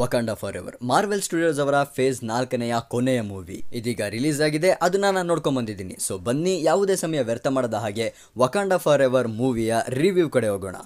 ವಕಾಂಡ for ever Marvel Studios ಅವರ phase ನಾಲ್ಕನೆಯ ಕೊನೆಯ ಮೂವಿ ಇದೀಗ ರಿಲೀಸ್ ಆಗಿದೆ ಅದನ್ನ ನಾನು ನೋಡ್ಕೊಂಡ್ ಬಂದಿದ್ದೀನಿ ಸೊ ಬನ್ನಿ ಯಾವುದೇ ಸಮಯ ವ್ಯರ್ಥ ಮಾಡದ ಹಾಗೆ ವಕಾಂಡ ಫಾರ್ ಎವರ್ ಮೂವಿಯ ರಿವ್ಯೂ ಕಡೆ ಹೋಗೋಣ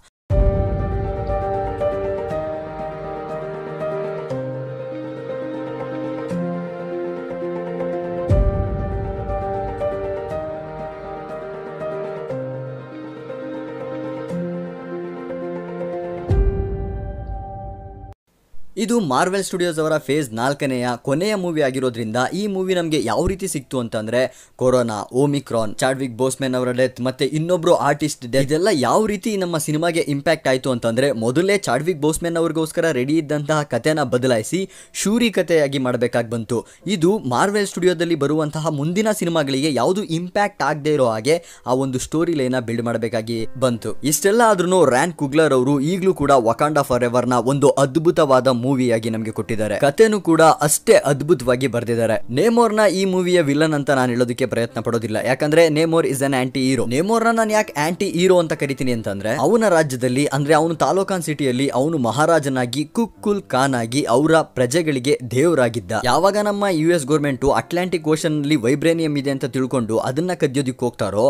ಇದು ಮಾರ್ವೆಲ್ ಸ್ಟುಡಿಯೋಸ್ ಅವರ ಫೇಸ್ ನಾಲ್ಕನೆಯ ಕೊನೆಯ ಮೂವಿ ಆಗಿರೋದ್ರಿಂದ ಈ ಮೂವಿ ನಮಗೆ ಯಾವ ರೀತಿ ಸಿಕ್ತು ಅಂತಂದ್ರೆ ಕೊರೋನಾ ಓಮಿಕ್ರಾನ್ ಚಾಡ್ವಿಕ್ ಬೋಸ್ಮೆನ್ ಅವರ ಡೆತ್ ಮತ್ತೆ ಇನ್ನೊಬ್ರು ಆರ್ಟಿಸ್ಟ್ ಡೆತ್ ಇದೆಲ್ಲ ಯಾವ ರೀತಿ ನಮ್ಮ ಸಿನಿಮಾಗೆ ಇಂಪ್ಯಾಕ್ಟ್ ಆಯ್ತು ಅಂತಂದ್ರೆ ಮೊದಲೇ ಚಾಡ್ವಿಕ್ ಬೋಸ್ಮೆನ್ ಅವ್ರಿಗೋಸ್ಕರ ರೆಡಿ ಇದ್ದಂತಹ ಕಥೆನ ಬದಲಾಯಿಸಿ ಶೂರಿ ಕಥೆಯಾಗಿ ಮಾಡಬೇಕಾಗಿ ಬಂತು ಇದು ಮಾರ್ವೆಲ್ ಸ್ಟುಡಿಯೋದಲ್ಲಿ ಬರುವಂತಹ ಮುಂದಿನ ಸಿನಿಮಾಗಳಿಗೆ ಯಾವುದು ಇಂಪ್ಯಾಕ್ಟ್ ಆಗದೆ ಇರೋ ಹಾಗೆ ಆ ಒಂದು ಸ್ಟೋರಿ ಲೈನ್ ಬಿಲ್ಡ್ ಮಾಡಬೇಕಾಗಿ ಬಂತು ಇಷ್ಟೆಲ್ಲ ಆದ್ರೂ ರ್ಯಾನ್ ಕುಗ್ಲರ್ ಅವರು ಈಗಲೂ ಕೂಡ ವಕಾಂಡ ಫಾರ್ ನ ಒಂದು ಅದ್ಭುತವಾದ ಮೂವಿ ಮೂವಿಯಾಗಿ ನಮಗೆ ಕೊಟ್ಟಿದ್ದಾರೆ ಕಥೆನೂ ಕೂಡ ಅಷ್ಟೇ ಅದ್ಭುತವಾಗಿ ಬರೆದಿದ್ದಾರೆ ನೇಮೋರ್ ನ ಈ ಮೂವಿಯ ವಿಲನ್ ಅಂತ ನಾನು ಹೇಳೋದಕ್ಕೆ ಪ್ರಯತ್ನ ಪಡೋದಿಲ್ಲ ಯಾಕಂದ್ರೆ Namor is an anti hero Namor ನ ನಾನು ಯಾಕೆ ಆಂಟಿ ಹೀರೋ ಅಂತ ಕರಿತೀನಿ ಅಂತಂದ್ರೆ ಅವನ ರಾಜ್ಯದಲ್ಲಿ ಅಂದ್ರೆ ಅವನು ತಾಲೂಕಾನ್ ಸಿಟಿಯಲ್ಲಿ ಅವನು ಮಹಾರಾಜನಾಗಿ ಕುಲ್ ಖಾನ್ ಆಗಿ ಅವರ ಪ್ರಜೆಗಳಿಗೆ ದೇವರಾಗಿದ್ದ ಯಾವಾಗ ನಮ್ಮ U S government Atlantic Ocean ನಲ್ಲಿ ವೈಬ್ರೇನಿಯಂ ಇದೆ ಅಂತ ತಿಳ್ಕೊಂಡು ಅದನ್ನ ಕದ್ಯೋದಿಕ್ ಹೋಗ್ತಾರೋ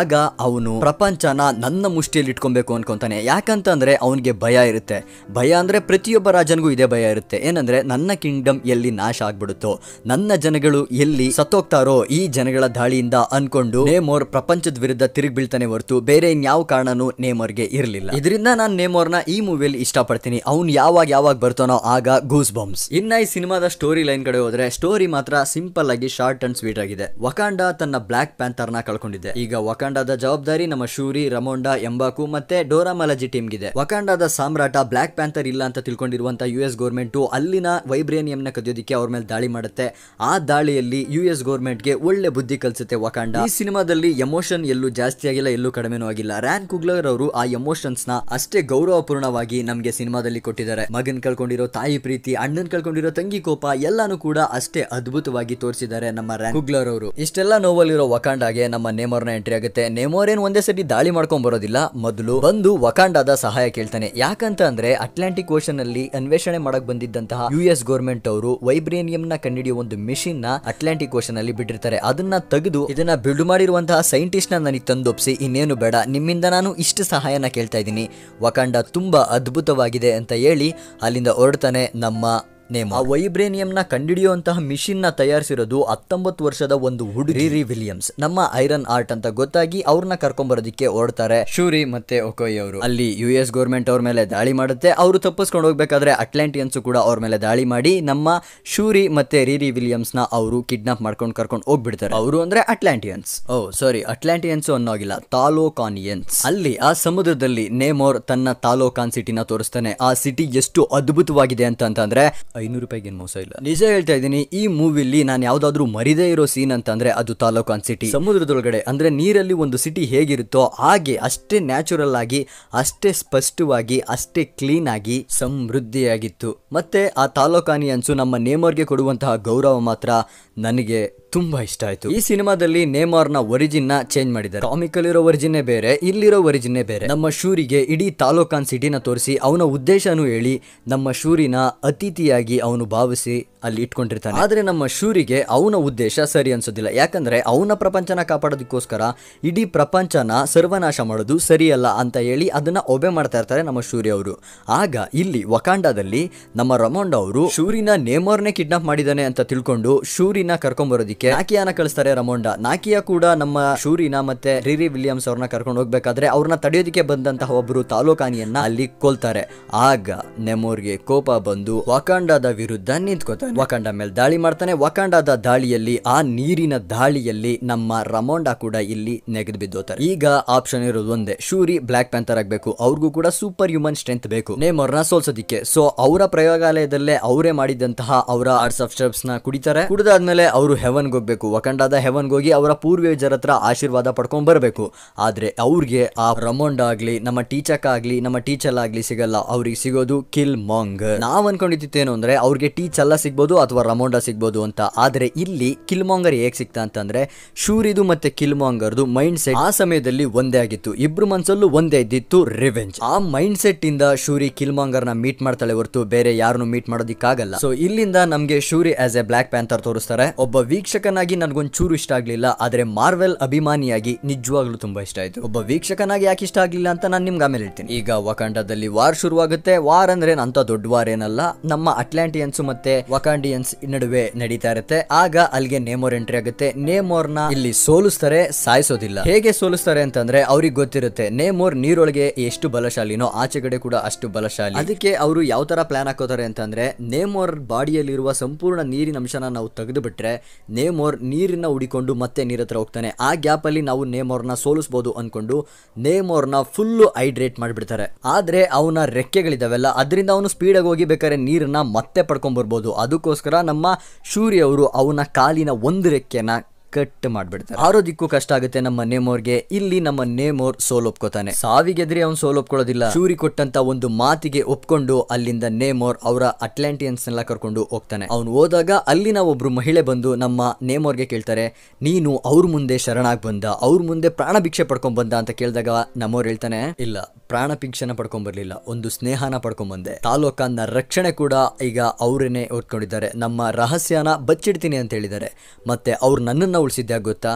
ಆಗ ಅವನು ಪ್ರಪಂಚನ ನನ್ನ ಮುಷ್ಟಿಯಲ್ಲಿ ಇಟ್ಕೊಬೇಕು ಅನ್ಕೊಂತಾನೆ ಯಾಕಂತಂದ್ರೆ ಅವನಿಗೆ ಭಯ ಇರುತ್ತೆ ಭಯ ಅಂದ್ರೆ ಪ್ರತಿಯೊಬ್ಬ ರಾಜನಿಗೂ ಇದೇ ಭಯ ಇರುತ್ತೆ ಏನಂದ್ರೆ ನನ್ನ ಕಿಂಗ್ಡಮ್ ಎಲ್ಲಿ ನಾಶ ಆಗ್ಬಿಡುತ್ತೋ ನನ್ನ ಜನಗಳು ಎಲ್ಲಿ ಸತ್ತೋಗ್ತಾರೋ ಈ ಜನಗಳ ದಾಳಿಯಿಂದ ಅನ್ಕೊಂಡು ನೇಮೋರ್ ಪ್ರಪಂಚದ ವಿರುದ್ಧ ತಿರುಗಿ ಬೀಳ್ತಾನೆ ಹೊರತು ಬೇರೆ ಯಾವ ಕಾರಣನೂ ನೇಮೋರ್ಗೆ ಇರಲಿಲ್ಲ ಇದರಿಂದ ನಾನು ನೇಮೋರ್ನ ಈ ಮೂವಿಯಲ್ಲಿ ಇಷ್ಟಪಡ್ತೀನಿ ಅವ್ನು ಯಾವಾಗ ಯಾವಾಗ ಬರ್ತಾನೋ ಆಗ ಗೂಸ್ ಬಾಂಬ್ಸ್ ಇನ್ನ ಈ ಸಿನಿಮಾದ ಸ್ಟೋರಿ ಲೈನ್ ಕಡೆ ಹೋದ್ರೆ ಸ್ಟೋರಿ ಮಾತ್ರ ಸಿಂಪಲ್ ಆಗಿ ಶಾರ್ಟ್ ಅಂಡ್ ಸ್ವೀಟ್ ಆಗಿದೆ ವಕಾಂಡಾ ತನ್ನ ಬ್ಲಾಕ್ ಪ್ಯಾಂಥರ್ ನ ಕಳ್ಕೊಂಡಿದೆ ಈಗ ವಕಾಂಡಾದ ಜವಾಬ್ದಾರಿ ನಮ್ಮ ಶೂರಿ ರಮೋಂಡಾ ಎಂಬಾಕು ಮತ್ತೆ ಡೋರಾಮಲಜಿ ಟೀಮ್ ಗಿದೆ ವಕಾಂಡಾದ ಸಾಮ್ರಾಟ ಬ್ಲಾಕ್ ಪ್ಯಾಂಥರ್ ಇಲ್ಲ ಅಂತ ತಿಳ್ಕೊಂಡಿರುವಂತ ಯು ಎಸ್ ಗೌರ್ಮೆಂಟು ಅಲ್ಲಿನ ವೈಬ್ರೇನಿಯಂನ ಕದಿಯೋದಕ್ಕೆ ಅವ್ರ ಮೇಲೆ ದಾಳಿ ಮಾಡುತ್ತೆ ಆ ದಾಳಿಯಲ್ಲಿ ಯು ಎಸ್ ಗೌರ್ಮೆಂಟ್ಗೆ ಒಳ್ಳೆ ಬುದ್ಧಿ ಕಲಿಸುತ್ತೆ ವಕಾಂಡ ಈ ಸಿನಿಮಾದಲ್ಲಿ ಎಮೋಷನ್ ಎಲ್ಲೂ ಜಾಸ್ತಿ ಆಗಿಲ್ಲ ಎಲ್ಲೂ ಕಡಿಮೆನೂ ಆಗಿಲ್ಲ ರ್ಯಾನ್ ಕುಗ್ಲರ್ ಅವರು ಆ ಎಮೋಷನ್ಸ್ ನ ಅಷ್ಟೇ ಗೌರವಪೂರ್ಣವಾಗಿ ನಮಗೆ ಸಿನಿಮಾದಲ್ಲಿ ಕೊಟ್ಟಿದ್ದಾರೆ ಮಗನ್ ಕಳ್ಕೊಂಡಿರೋ ತಾಯಿ ಪ್ರೀತಿ ಅಣ್ಣನ್ ಕಳ್ಕೊಂಡಿರೋ ತಂಗಿ ಕೋಪ ಎಲ್ಲಾನು ಕೂಡ ಅಷ್ಟೇ ಅದ್ಭುತವಾಗಿ ತೋರಿಸಿದ್ದಾರೆ ನಮ್ಮ ರ್ಯಾನ್ ಕುಗ್ಲರ್ ಅವರು ಇಷ್ಟೆಲ್ಲ ನೋವಲ್ಲಿರೋ ವಕಾಂಡಾಗೆ ನಮ್ಮ ನ ಎಂಟ್ರಿ ಆಗುತ್ತೆ ನೇಮೋರ್ ಒಂದೇ ಸತಿ ದಾಳಿ ಮಾಡ್ಕೊಂಡ್ ಬರೋದಿಲ್ಲ ಮೊದಲು ಬಂದು ವಕಾಂಡಾದ ಸಹಾಯ ಕೇಳ್ತಾನೆ ಯಾಕಂತ ಅಂದ್ರೆ ಅಟ್ಲಾಂಟಿಕ್ ಓಷನ್ ಅಲ್ಲಿ ಅನ್ವೇಷಣೆ ಸಂಸ್ಕರಣೆ ಮಾಡಕ್ ಬಂದಿದ್ದಂತಹ ಯು ಎಸ್ ಗೋರ್ಮೆಂಟ್ ಅವರು ವೈಬ್ರೇನಿಯಂ ನ ಕಂಡಿಡಿಯುವ ಒಂದು ಮಿಷಿನ್ ನ ಅಟ್ಲಾಂಟಿಕ್ ಓಷನ್ ಅಲ್ಲಿ ಬಿಟ್ಟಿರ್ತಾರೆ ಅದನ್ನ ತೆಗೆದು ಇದನ್ನ ಬಿಲ್ಡ್ ಮಾಡಿರುವಂತಹ ಸೈಂಟಿಸ್ಟ್ ನ ನನಗೆ ತಂದೊಪ್ಸಿ ಇನ್ನೇನು ಬೇಡ ನಿಮ್ಮಿಂದ ನಾನು ಇಷ್ಟು ಸಹಾಯನ ಕೇಳ್ತಾ ಇದ್ದೀನಿ ವಕಾಂಡ ತುಂಬಾ ಅದ್ಭುತವಾಗಿದೆ ಅಂತ ಹೇಳಿ ಅಲ್ಲಿಂದ ಹೊರಡ್ತಾನೆ ನಮ್ಮ ನೇಮ ಆ ನ ಕಂಡಿಡಿಯುವಂತಹ ನ ತಯಾರಿಸಿರೋದು ಹತ್ತೊಂಬತ್ತು ವರ್ಷದ ಒಂದು ಹುಡುಗಿ ರಿ ವಿಲಿಯಮ್ಸ್ ನಮ್ಮ ಐರನ್ ಆರ್ಟ್ ಅಂತ ಗೊತ್ತಾಗಿ ಅವ್ರನ್ನ ಬರೋದಕ್ಕೆ ಓಡ್ತಾರೆ ಶೂರಿ ಮತ್ತೆ ಒಕೊಯ್ ಅವರು ಅಲ್ಲಿ ಯು ಎಸ್ ಗೋರ್ಮೆಂಟ್ ಅವ್ರ ಮೇಲೆ ದಾಳಿ ಮಾಡುತ್ತೆ ಅವರು ತಪ್ಪಿಸ್ಕೊಂಡು ಹೋಗ್ಬೇಕಾದ್ರೆ ಅಟ್ಲಾಂಟಿಯನ್ಸ್ ಕೂಡ ಅವ್ರ ಮೇಲೆ ದಾಳಿ ಮಾಡಿ ನಮ್ಮ ಶೂರಿ ಮತ್ತೆ ರೀರಿ ವಿಲಿಯಮ್ಸ್ ನ ಅವರು ಕಿಡ್ನಾಪ್ ಮಾಡ್ಕೊಂಡು ಕರ್ಕೊಂಡು ಹೋಗ್ಬಿಡ್ತಾರೆ ಅವರು ಅಂದ್ರೆ ಅಟ್ಲಾಂಟಿಯನ್ಸ್ ಓ ಸಾರಿ ಅಟ್ಲಾಂಟಿಯನ್ಸ್ ಅನ್ನೋಗಿಲ್ಲ ತಾಲೋಕಾನಿಯನ್ಸ್ ಅಲ್ಲಿ ಆ ಸಮುದ್ರದಲ್ಲಿ ನೇಮೋರ್ ತನ್ನ ತಾಲೋಕಾನ್ ಸಿಟಿನ ತೋರಿಸ್ತಾನೆ ಆ ಸಿಟಿ ಎಷ್ಟು ಅದ್ಭುತವಾಗಿದೆ ಅಂತ ಅಂತಂದ್ರೆ ಐನೂರು ರೂಪಾಯಿಗೆ ಮೋಸ ಇಲ್ಲ ನಿಜ ಹೇಳ್ತಾ ಇದ್ದೀನಿ ಈ ಮೂವಿಲಿ ನಾನು ಯಾವ್ದಾದ್ರು ಮರಿದೇ ಇರೋ ಸೀನ್ ಅಂದ್ರೆ ಅದು ತಾಲೂಕಾನ್ ಸಿಟಿ ಸಮುದ್ರದೊಳಗಡೆ ಅಂದ್ರೆ ನೀರಲ್ಲಿ ಒಂದು ಸಿಟಿ ಹೇಗಿರುತ್ತೋ ಹಾಗೆ ಅಷ್ಟೇ ನ್ಯಾಚುರಲ್ ಆಗಿ ಅಷ್ಟೇ ಸ್ಪಷ್ಟವಾಗಿ ಅಷ್ಟೇ ಕ್ಲೀನ್ ಆಗಿ ಸಮೃದ್ಧಿಯಾಗಿತ್ತು ಮತ್ತೆ ಆ ತಾಲೂಕಾನಿ ಅನ್ಸು ನಮ್ಮ ನೇಮರ್ಗೆ ಕೊಡುವಂತಹ ಗೌರವ ಮಾತ್ರ ನನಗೆ ತುಂಬಾ ಇಷ್ಟ ಆಯ್ತು ಈ ಸಿನಿಮಾದಲ್ಲಿ ನೇಮಾರ್ ನ ಒರಿಜಿನ್ ನ ಚೇಂಜ್ ಮಾಡಿದ್ದಾರೆ ಕಾಮಿಕಲ್ ಇರೋ ಒರಿಜಿನ್ ಬೇರೆ ಇಲ್ಲಿರೋ ಒರಿಜಿನ್ ಬೇರೆ ನಮ್ಮ ಶೂರಿಗೆ ಇಡೀ ತಾಲೂಕಾನ್ ಸಿಟಿನ ತೋರಿಸಿ ಅವನ ಉದ್ದೇಶನೂ ಹೇಳಿ ನಮ್ಮ ಶೂರಿನ ಅತಿಥಿಯಾಗಿ ಅವನು ಭಾವಿಸಿ ಅಲ್ಲಿ ಇಟ್ಕೊಂಡಿರ್ತಾನೆ ಆದ್ರೆ ನಮ್ಮ ಶೂರಿಗೆ ಅವನ ಉದ್ದೇಶ ಸರಿ ಅನ್ಸೋದಿಲ್ಲ ಯಾಕಂದ್ರೆ ಅವನ ಪ್ರಪಂಚನ ಕಾಪಾಡೋದಕ್ಕೋಸ್ಕರ ಇಡೀ ಪ್ರಪಂಚನ ಸರ್ವನಾಶ ಮಾಡೋದು ಸರಿಯಲ್ಲ ಅಂತ ಹೇಳಿ ಅದನ್ನ ಒಬೆ ಮಾಡ್ತಾ ಇರ್ತಾರೆ ನಮ್ಮ ಶೂರಿ ಅವರು ಆಗ ಇಲ್ಲಿ ವಕಾಂಡದಲ್ಲಿ ನಮ್ಮ ರಮೋಂಡ ಅವರು ಶೂರಿನ ನೇಮಾರ್ನೇ ಕಿಡ್ನಾಪ್ ಮಾಡಿದಾನೆ ಅಂತ ತಿಳ್ಕೊಂಡು ಶೂರಿನ ಕರ್ಕೊಂಡ್ ನಾಕಿಯಾನ ಕಳಿಸ್ತಾರೆ ರಮೋಂಡ ನಾಕಿಯಾ ಕೂಡ ನಮ್ಮ ಶೂರಿನ ಮತ್ತೆ ರಿರಿ ವಿಲಿಯಮ್ಸ್ ಅವ್ರನ್ನ ಕರ್ಕೊಂಡು ಹೋಗ್ಬೇಕಾದ್ರೆ ಅವ್ರನ್ನ ತಡೆಯೋದಕ್ಕೆ ಬಂದಂತಹ ಒಬ್ಬರು ತಾಲೂಕಾನಿಯನ್ನ ಅಲ್ಲಿ ಕೊಲ್ತಾರೆ ಆಗ ನೆಮೋರ್ಗೆ ಕೋಪ ಬಂದು ವಕಾಂಡದ ವಿರುದ್ಧ ನಿಂತ್ಕೋತಾನೆ ವಾಕಾಂಡ ಮೇಲೆ ದಾಳಿ ಮಾಡ್ತಾನೆ ವಾಕಾಂಡದ ದಾಳಿಯಲ್ಲಿ ಆ ನೀರಿನ ದಾಳಿಯಲ್ಲಿ ನಮ್ಮ ರಮೋಂಡ ಕೂಡ ಇಲ್ಲಿ ನೆಗೆದು ಬಿದ್ದೋತಾರೆ ಈಗ ಆಪ್ಷನ್ ಇರೋದು ಒಂದೇ ಶೂರಿ ಬ್ಲಾಕ್ ಪ್ಯಾಂಥರ್ ಆಗ್ಬೇಕು ಅವ್ರಿಗೂ ಕೂಡ ಸೂಪರ್ ಹ್ಯೂಮನ್ ಸ್ಟ್ರೆಂತ್ ಬೇಕು ನೇಮೋರ್ನ ಸೋಲ್ಸೋದಿಕ್ಕೆ ಸೊ ಅವರ ಪ್ರಯೋಗಾಲಯದಲ್ಲೇ ಅವರೇ ಮಾಡಿದಂತಹ ಅವರ ಆರ್ಟ್ಸ್ ಆಫ್ ಸ್ಟೆಪ್ಸ್ ನ ಕುಡಿತಾರೆ ಕುಡಿದಾದ್ಮೇಲೆ ಅವರು ಹೆವನ್ ಹೋಗಬೇಕು ವಕಂಡಾದ ಹೆವನ್ಗೆ ಹೋಗಿ ಅವರ ಪೂರ್ವಜರ ಹತ್ರ ಆಶೀರ್ವಾದ ಪಡ್ಕೊಂಡು ಬರಬೇಕು ಆದರೆ ಅವ್ರಿಗೆ ಆ ರಮೊಂಡ್ ಆಗ್ಲಿ ನಮ್ಮ ಟೀಚಕ್ ಆಗ್ಲಿ ನಮ್ಮ ಟೀಚರ್ ಆಗಲಿ ಸಿಗಲ್ಲ ಅವ್ರಿಗೆ ಸಿಗೋದು ಕಿಲ್ ಮಾಂಗ್ ನಾವು ಅನ್ಕೊಂಡಿದ್ದೇನು ಅಂದರೆ ಅವ್ರಿಗೆ ಟೀಚಲ್ಲ ಸಿಗ್ಬೋದು ಅಥವಾ ರಮೊಂಡ ಸಿಗ್ಬೋದು ಅಂತ ಆದರೆ ಇಲ್ಲಿ ಕಿಲ್ ಮಾಂಗರ್ ಹೇಗೆ ಸಿಗ್ತಾ ಅಂತಂದರೆ ಶೂರಿದು ಮತ್ತೆ ಕಿಲ್ ಮಾಂಗರ್ದು ಮೈಂಡ್ ಸೆಟ್ ಆ ಸಮಯದಲ್ಲಿ ಒಂದೇ ಆಗಿತ್ತು ಇಬ್ರು ಮನ್ಸಲ್ಲೂ ಒಂದೇ ಇದ್ದಿತ್ತು ರಿವೆಂಜ್ ಆ ಮೈಂಡ್ ಸೆಟ್ ಇಂದ ಶೂರಿ ಕಿಲ್ ಮಾಂಗರ್ನ ಮೀಟ್ ಮಾಡ್ತಾಳೆ ಹೊರತು ಬೇರೆ ಯಾರನ್ನು ಮೀಟ್ ಮಾಡೋದಿಕ್ಕಾಗಲ್ಲ ಸೊ ಇಲ್ಲಿಂದ ನಮಗೆ Shuri as a Black Panther ತೋರಿಸ್ತಾರೆ ಒಬ್ಬ ವೀಕ್ಷಕ ವೀಕ್ಷಕನಾಗಿ ನನಗೊಂಚೂರು ಇಷ್ಟ ಆಗಲಿಲ್ಲ ಆದರೆ ಮಾರ್ವೆಲ್ ಅಭಿಮಾನಿಯಾಗಿ ನಿಜವಾಗ್ಲೂ ತುಂಬಾ ಇಷ್ಟ ಆಯಿತು ಒಬ್ಬ ವೀಕ್ಷಕನಾಗಿ ಯಾಕೆ ಇಷ್ಟ ಆಗಲಿಲ್ಲ ಅಂತ ನಾನು ನಿಮ್ಗೆ ಆಮೇಲೆ ಹೇಳ್ತೀನಿ ಈಗ ವಕಾಂಡದಲ್ಲಿ ವಾರ್ ಶುರುವಾಗುತ್ತೆ ವಾರ್ ಅಂದ್ರೆ ಅಂತ ದೊಡ್ಡ ವಾರ್ ಏನಲ್ಲ ನಮ್ಮ ಅಟ್ಲಾಂಟಿಯನ್ಸ್ ಮತ್ತೆ ವಕಾಂಡಿಯನ್ಸ್ ನಡುವೆ ನಡೀತಾ ಇರುತ್ತೆ ಆಗ ಅಲ್ಲಿಗೆ ನೇಮೋರ್ ಎಂಟ್ರಿ ಆಗುತ್ತೆ ನೇಮೋರ್ ನ ಇಲ್ಲಿ ಸೋಲಿಸ್ತಾರೆ ಸಾಯಿಸೋದಿಲ್ಲ ಹೇಗೆ ಸೋಲಿಸ್ತಾರೆ ಅಂತಂದ್ರೆ ಅವ್ರಿಗೆ ಗೊತ್ತಿರುತ್ತೆ ನೇಮೋರ್ ನೀರೊಳಗೆ ಎಷ್ಟು ಬಲಶಾಲಿನೋ ಆಚೆ ಕಡೆ ಕೂಡ ಅಷ್ಟು ಬಲಶಾಲಿ ಅದಕ್ಕೆ ಅವರು ಯಾವ ತರ ಪ್ಲಾನ್ ಹಾಕೋತಾರೆ ಅಂತಂದ್ರೆ ನೇಮೋರ್ ಬಾಡಿಯಲ್ಲಿರುವ ಸಂಪೂರ್ಣ ನೀರಿನ ಅಂಶನ ನಾವು ತೆಗೆದು ಬಿಟ್ರೆ ನೇಮೋರ್ ನೀರಿನ ಹುಡಿಕೊಂಡು ಮತ್ತೆ ನೀರ ಹತ್ರ ಹೋಗ್ತಾನೆ ಆ ಗ್ಯಾಪಲ್ಲಿ ನಾವು ನೇಮೋರ್ನ ಸೋಲಿಸಬಹುದು ಸೋಲಿಸ್ಬೋದು ಅಂದ್ಕೊಂಡು ನೇಮ್ ಫುಲ್ಲು ಹೈಡ್ರೇಟ್ ಮಾಡಿಬಿಡ್ತಾರೆ ಆದರೆ ಅವನ ರೆಕ್ಕೆಗಳಿದಾವೆಲ್ಲ ಅದರಿಂದ ಅವನು ಸ್ಪೀಡಾಗಿ ಹೋಗಿ ಬೇಕಾದ್ರೆ ನೀರನ್ನ ಮತ್ತೆ ಪಡ್ಕೊಂಡ್ಬರ್ಬೋದು ಅದಕ್ಕೋಸ್ಕರ ನಮ್ಮ ಶೂರಿ ಅವರು ಅವನ ಕಾಲಿನ ಒಂದು ರೆಕ್ಕೆನ ಕಟ್ ಆರೋ ದಿಕ್ಕು ಕಷ್ಟ ಆಗುತ್ತೆ ನಮ್ಮ ನೇಮೋರ್ಗೆ ಇಲ್ಲಿ ನಮ್ಮ ನೇಮೋರ್ ಸೋಲೊಪ್ಕೊತಾನೆ ಸಾವಿಗೆದ್ರೆ ಅವ್ನು ಸೋಲೊಪ್ಕೊಳ್ಳೋದಿಲ್ಲ ಚೂರಿ ಕೊಟ್ಟಂತ ಒಂದು ಮಾತಿಗೆ ಒಪ್ಕೊಂಡು ಅಲ್ಲಿಂದ ನೇಮೋರ್ ಅವರ ಅಟ್ಲಾಂಟಿಯನ್ಸ್ ನೆಲ್ಲ ಕರ್ಕೊಂಡು ಹೋಗ್ತಾನೆ ಅವನು ಹೋದಾಗ ಅಲ್ಲಿನ ಒಬ್ರು ಮಹಿಳೆ ಬಂದು ನಮ್ಮ ನೇಮೋರ್ಗೆ ಕೇಳ್ತಾರೆ ನೀನು ಅವ್ರ ಮುಂದೆ ಶರಣಾಗ್ ಬಂದ ಅವ್ರ ಮುಂದೆ ಪ್ರಾಣ ಭಿಕ್ಷೆ ಪಡ್ಕೊಂಡ್ ಬಂದ ಅಂತ ಕೇಳಿದಾಗ ನಮ್ಮೋರ್ ಹೇಳ್ತಾನೆ ಇಲ್ಲ ಪ್ರಾಣ ಭಿಕ್ಷೆನ ಪಡ್ಕೊಂಡ್ ಬರ್ಲಿಲ್ಲ ಒಂದು ಸ್ನೇಹನ ಪಡ್ಕೊಂಡ್ ಬಂದೆ ತಾಲೂಕನ್ನ ರಕ್ಷಣೆ ಕೂಡ ಈಗ ಅವರೇನೆ ಓದ್ಕೊಂಡಿದ್ದಾರೆ ನಮ್ಮ ರಹಸ್ಯನ ಬಚ್ಚಿಡ್ತೀನಿ ಅಂತ ಹೇಳಿದ್ದಾರೆ ಮತ್ತೆ ಅವ್ರು ನನ್ನನ್ನು ಉಳಿಸಿದ್ದೆ ಗೊತ್ತಾ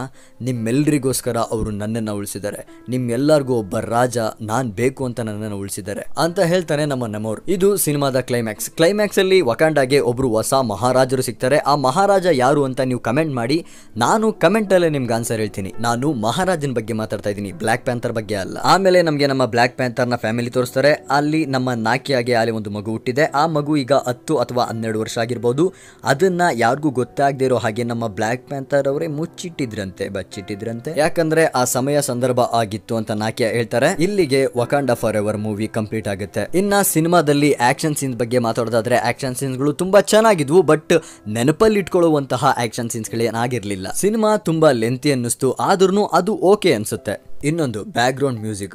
ನಿಮ್ಮೆಲ್ಲರಿಗೋಸ್ಕರ ಅವರು ನನ್ನನ್ನು ಉಳಿಸಿದ್ದಾರೆ ನಿಮ್ಮೆಲ್ಲರಿಗೂ ಒಬ್ಬ ರಾಜ ನಾನ್ ಬೇಕು ಅಂತ ನನ್ನನ್ನು ಉಳಿಸಿದ್ದಾರೆ ಅಂತ ಹೇಳ್ತಾನೆ ನಮ್ಮ ನಮ್ಮವ್ರು ಇದು ಸಿನಿಮಾದ ಕ್ಲೈಮ್ಯಾಕ್ಸ್ ಕ್ಲೈಮ್ಯಾಕ್ಸ್ ಅಲ್ಲಿ ವಕಾಂಡಾಗೆ ಒಬ್ರು ಹೊಸ ಮಹಾರಾಜರು ಸಿಗ್ತಾರೆ ಆ ಮಹಾರಾಜ ಯಾರು ಅಂತ ನೀವು ಕಮೆಂಟ್ ಮಾಡಿ ನಾನು ಕಮೆಂಟ್ ಅಲ್ಲೇ ನಿಮ್ಗೆ ಆನ್ಸರ್ ಹೇಳ್ತೀನಿ ನಾನು ಮಹಾರಾಜನ ಬಗ್ಗೆ ಮಾತಾಡ್ತಾ ಇದ್ದೀನಿ ಬ್ಲಾಕ್ ಪ್ಯಾಂಥರ್ ಬಗ್ಗೆ ಅಲ್ಲ ಆಮೇಲೆ ನಮಗೆ ನಮ್ಮ ಬ್ಲಾಕ್ ಪ್ಯಾಂಥರ್ನ ಫ್ಯಾಮಿಲಿ ತೋರಿಸ್ತಾರೆ ಅಲ್ಲಿ ನಮ್ಮ ನಾಕಿಯಾಗೆ ಅಲ್ಲಿ ಒಂದು ಮಗು ಹುಟ್ಟಿದೆ ಆ ಮಗು ಈಗ ಹತ್ತು ಅಥವಾ ಹನ್ನೆರಡು ವರ್ಷ ಆಗಿರ್ಬೋದು ಅದನ್ನ ಯಾರಿಗೂ ಗೊತ್ತಾಗದೇ ಇರೋ ಹಾಗೆ ನಮ್ಮ ಬ್ಲಾಕ್ ಪ್ಯಾಂಥರ್ ಅವರೇ ಮುಚ್ಚಿಟ್ಟಿದ್ರಂತೆ ಬಚ್ಚಿಟ್ಟಿದ್ರಂತೆ ಯಾಕಂದ್ರೆ ಆ ಸಮಯ ಸಂದರ್ಭ ಆಗಿತ್ತು ಅಂತ ನಾಕಿಯಾ ಹೇಳ್ತಾರೆ ಇಲ್ಲಿಗೆ Wakanda for ever movie complete ಆಗುತ್ತೆ ಇನ್ನ ಸಿನಿಮಾದಲ್ಲಿ ಆಕ್ಷನ್ ಸೀನ್ಸ್ ಬಗ್ಗೆ ಮಾತಾಡೋದಾದ್ರೆ ಆಕ್ಷನ್ ಸೀನ್ಸ್ ಗಳು ತುಂಬಾ ಚೆನ್ನಾಗಿದ್ವು ಬಟ್ ನೆನಪಲ್ಲಿ ಇಟ್ಕೊಳ್ಳುವಂತಹ ಆಕ್ಷನ್ ಸೀನ್ಸ್ ಗಳು ಸಿನಿಮಾ ತುಂಬಾ ಲೆಂತಿ ಅನ್ನಿಸ್ತು ಆದ್ರೂ ಅದು ಓಕೆ ಅನ್ಸುತ್ತೆ ಇನ್ನೊಂದು ಗ್ರೌಂಡ್ ಮ್ಯೂಸಿಕ್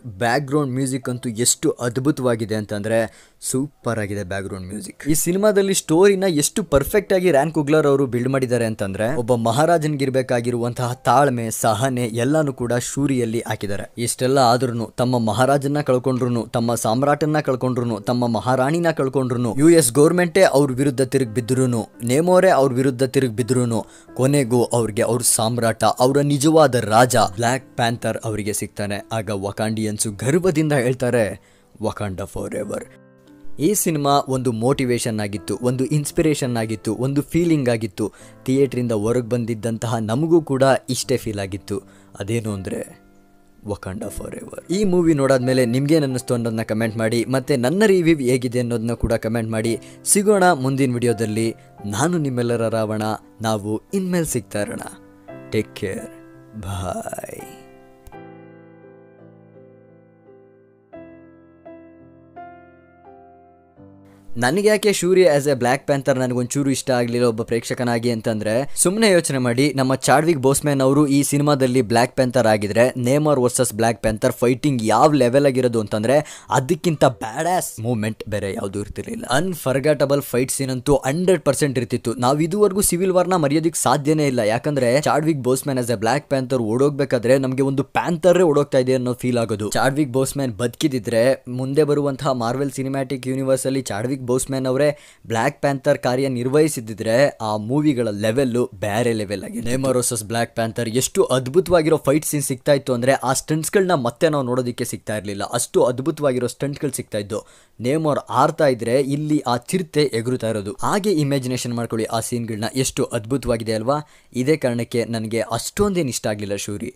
ಗ್ರೌಂಡ್ ಮ್ಯೂಸಿಕ್ ಅಂತೂ ಎಷ್ಟು ಅದ್ಭುತವಾಗಿದೆ ಅಂತಂದರೆ ಸೂಪರ್ ಆಗಿದೆ ಗ್ರೌಂಡ್ ಮ್ಯೂಸಿಕ್ ಈ ಸಿನಿಮಾದಲ್ಲಿ ಸ್ಟೋರಿನ ಎಷ್ಟು ಪರ್ಫೆಕ್ಟ್ ಆಗಿ ರ್ಯಾನ್ ಕುಗ್ಲರ್ ಅವರು ಬಿಲ್ಡ್ ಮಾಡಿದ್ದಾರೆ ಅಂತಂದ್ರೆ ಒಬ್ಬ ಮಹಾರಾಜನ್ಗಿರ್ಬೇಕಾಗಿರುವಂತಹ ತಾಳ್ಮೆ ಸಹನೆ ಎಲ್ಲಾನು ಕೂಡ ಶೂರಿಯಲ್ಲಿ ಹಾಕಿದ್ದಾರೆ ಇಷ್ಟೆಲ್ಲ ಆದ್ರೂ ತಮ್ಮ ಮಹಾರಾಜನ್ನ ಕಳ್ಕೊಂಡ್ರು ತಮ್ಮ ಸಾಮ್ರಾಟನ್ನ ಕಳ್ಕೊಂಡ್ರು ತಮ್ಮ ಮಹಾರಾಣಿನ ಕಳ್ಕೊಂಡ್ರು ಯು ಎಸ್ ಗೌರ್ಮೆಂಟೇ ಅವ್ರ ವಿರುದ್ಧ ತಿರುಗಿ ಬಿದ್ರು ನೇಮೋರೆ ಅವ್ರ ವಿರುದ್ಧ ತಿರುಗಿ ಬಿದ್ರು ಕೊನೆಗೂ ಅವ್ರಿಗೆ ಅವ್ರ ಸಾಮ್ರಾಟ ಅವರ ನಿಜವಾದ ರಾಜ ಬ್ಲ್ಯಾಕ್ ಪ್ಯಾಂಥರ್ ಅವರಿಗೆ ಸಿಗ್ತಾನೆ ಆಗ ವಕಾಂಡಿಯನ್ಸು ಗರ್ವದಿಂದ ಹೇಳ್ತಾರೆ ವಕಾಂಡ ಫಾರ್ ಎವರ್ ಈ ಸಿನಿಮಾ ಒಂದು ಮೋಟಿವೇಶನ್ ಆಗಿತ್ತು ಒಂದು ಇನ್ಸ್ಪಿರೇಷನ್ ಆಗಿತ್ತು ಒಂದು ಫೀಲಿಂಗ್ ಆಗಿತ್ತು ಥಿಯೇಟ್ರಿಂದ ಹೊರಗೆ ಬಂದಿದ್ದಂತಹ ನಮಗೂ ಕೂಡ ಇಷ್ಟೇ ಫೀಲ್ ಆಗಿತ್ತು ಅದೇನು ಅಂದರೆ ವಕಾಂಡ ಫಾರ್ ಎವರ್ ಈ ಮೂವಿ ಮೇಲೆ ನಿಮ್ಗೇನು ಅನ್ನಿಸ್ತು ಅನ್ನೋದನ್ನ ಕಮೆಂಟ್ ಮಾಡಿ ಮತ್ತು ನನ್ನ ರಿವ್ಯೂ ಹೇಗಿದೆ ಅನ್ನೋದನ್ನ ಕೂಡ ಕಮೆಂಟ್ ಮಾಡಿ ಸಿಗೋಣ ಮುಂದಿನ ವಿಡಿಯೋದಲ್ಲಿ ನಾನು ನಿಮ್ಮೆಲ್ಲರ ರಾವಣ ನಾವು ಇನ್ಮೇಲೆ ಸಿಗ್ತಾ ಇರೋಣ ಟೇಕ್ ಕೇರ್ ಬಾಯ್ ನನಗೆ ಯಾಕೆ Shuri as a Black Panther ನನಗೊಂಚೂರು ಇಷ್ಟ ಆಗಲಿಲ್ಲ ಒಬ್ಬ ಪ್ರೇಕ್ಷಕನಾಗಿ ಅಂತಂದ್ರೆ ಸುಮ್ಮನೆ ಯೋಚನೆ ಮಾಡಿ ನಮ್ಮ ಚಾಡ್ವಿಕ್ ಬೋಸ್ಮ್ಯಾನ್ ಅವರು ಈ ಸಿನಿಮಾದಲ್ಲಿ ಬ್ಲಾಕ್ ಪ್ಯಾಂಥರ್ ಆಗಿದ್ರೆ Namor versus Black Panther fighting ಯಾವ ಲೆವೆಲ್ ಆಗಿರೋದು ಅಂತಂದ್ರೆ ಅದಕ್ಕಿಂತ ಬ್ಯಾಡ್ ಆಸ್ ಮೂವ್ಮೆಂಟ್ ಬೇರೆ ಯಾವ್ದು ಇರ್ತಿರ್ಲಿಲ್ಲ ಅನ್ಫರ್ಗಟಬಲ್ ಫೈಟ್ ಸೀನ್ ಅಂತೂ ಹಂಡ್ರೆಡ್ ಪರ್ಸೆಂಟ್ ಇರ್ತಿತ್ತು ನಾವು ಇದುವರೆಗೂ ಸಿವಿಲ್ ನ ಮರೆಯೋದಕ್ಕೆ ಸಾಧ್ಯನೇ ಇಲ್ಲ ಯಾಕಂದ್ರೆ Chadwick Boseman as a Black Panther ಓಡೋಗ್ಬೇಕಾದ್ರೆ ನಮಗೆ ಒಂದು ಪ್ಯಾಂಥರ್ ಓಡೋಗ್ತಾ ಇದೆ ಅನ್ನೋ ಫೀಲ್ ಆಗೋದು ಚಾಡ್ವಿಕ್ ಬೋಸ್ಮ್ಯಾನ್ ಬದುಕಿದ್ರೆ ಮುಂದೆ ಬರುವಂತಹ ಮಾರ್ವೆಲ್ ಸಿನಿಮ್ಯಾಟಿಕ್ ಯೂನಿವರ್ಸ್ ಅಲ್ಲಿ ಚಾಡ್ವಿಕ್ ಬೋಸ್ಮನ್ ಬೋಸ್ಮ್ಯಾನ್ ಅವರೇ ಬ್ಲ್ಯಾಕ್ ಪ್ಯಾಂಥರ್ ಕಾರ್ಯ ನಿರ್ವಹಿಸಿದ್ರೆ ಆ ಮೂವಿಗಳ ಲೆವೆಲ್ಲು ಬೇರೆ ಲೆವೆಲ್ ಆಗಿದೆ ನೇಮರೋಸಸ್ ಬ್ಲ್ಯಾಕ್ ಪ್ಯಾಂಥರ್ ಎಷ್ಟು ಅದ್ಭುತವಾಗಿರೋ ಫೈಟ್ ಸೀನ್ ಸಿಗ್ತಾ ಇತ್ತು ಅಂದರೆ ಆ ಸ್ಟಂಟ್ಸ್ಗಳನ್ನ ಮತ್ತೆ ನಾವು ನೋಡೋದಕ್ಕೆ ಸಿಗ್ತಾ ಇರಲಿಲ್ಲ ಅಷ್ಟು ಅದ್ಭುತವಾಗಿರೋ ಸ್ಟಂಟ್ಗಳು ಸಿಗ್ತಾ ಇದ್ದು ನೇಮರ್ ಆರ್ತಾ ಇದ್ರೆ ಇಲ್ಲಿ ಆ ಚಿರತೆ ಎಗರುತ್ತಾ ಇರೋದು ಹಾಗೆ ಇಮ್ಯಾಜಿನೇಷನ್ ಮಾಡ್ಕೊಳ್ಳಿ ಆ ಸೀನ್ಗಳನ್ನ ಎಷ್ಟು ಅದ್ಭುತವಾಗಿದೆ ಅಲ್ವಾ ಇದೇ ಕಾರಣಕ್ಕೆ ನನಗೆ ಅಷ್ಟೊಂದೇನು ಇಷ್ಟ ಆಗಲಿಲ್ಲ ಶೂರಿ